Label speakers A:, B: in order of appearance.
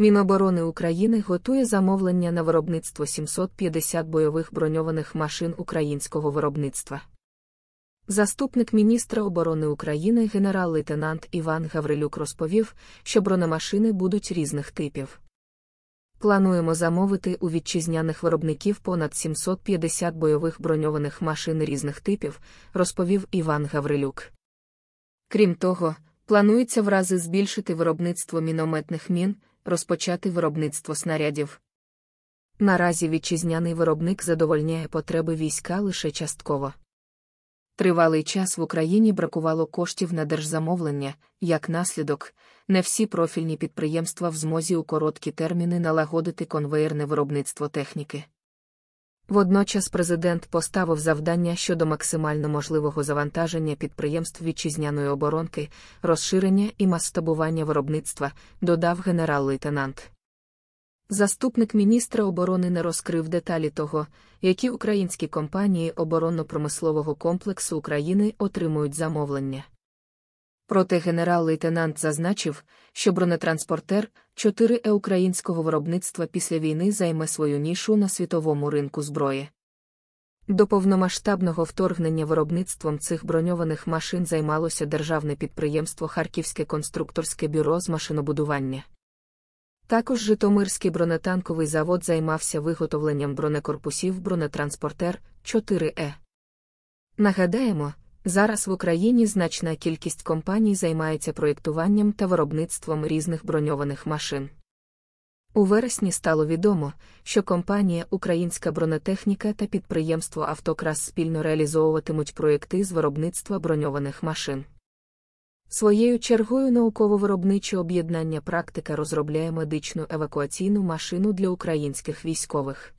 A: Міноборони України готує замовлення на виробництво 750 бойових броньованих машин українського виробництва. Заступник міністра оборони України генерал-лейтенант Іван Гаврилюк розповів, що бронемашини будуть різних типів. Плануємо замовити у вітчизняних виробників понад 750 бойових броньованих машин різних типів, розповів Іван Гаврилюк. Крім того, планується в рази збільшити виробництво мінометних мін, розпочати виробництво снарядів. Наразі вітчизняний виробник задовольняє потреби війська лише частково. Тривалий час в Україні бракувало коштів на держзамовлення, як наслідок, не всі профільні підприємства в змозі у короткі терміни налагодити конвейерне виробництво техніки. Водночас президент поставив завдання щодо максимально можливого завантаження підприємств вітчизняної оборонки, розширення і масштабування виробництва, додав генерал-лейтенант. Заступник міністра оборони не розкрив деталі того, які українські компанії оборонно-промислового комплексу України отримують замовлення. Проте генерал-лейтенант зазначив, що бронетранспортер 4 е українського виробництва після війни займе свою нішу на світовому ринку зброї. До повномасштабного вторгнення виробництвом цих броньованих машин займалося державне підприємство Харківське конструкторське бюро з машинобудування. Також Житомирський бронетанковий завод займався виготовленням бронекорпусів бронетранспортер 4Е. Нагадаємо, Зараз в Україні значна кількість компаній займається проєктуванням та виробництвом різних броньованих машин. У вересні стало відомо, що компанія Українська бронетехніка та підприємство Автокрас спільно реалізовуватимуть проєкти з виробництва броньованих машин. Своєю чергою науково-виробниче об'єднання практика розробляє медичну евакуаційну машину для українських військових.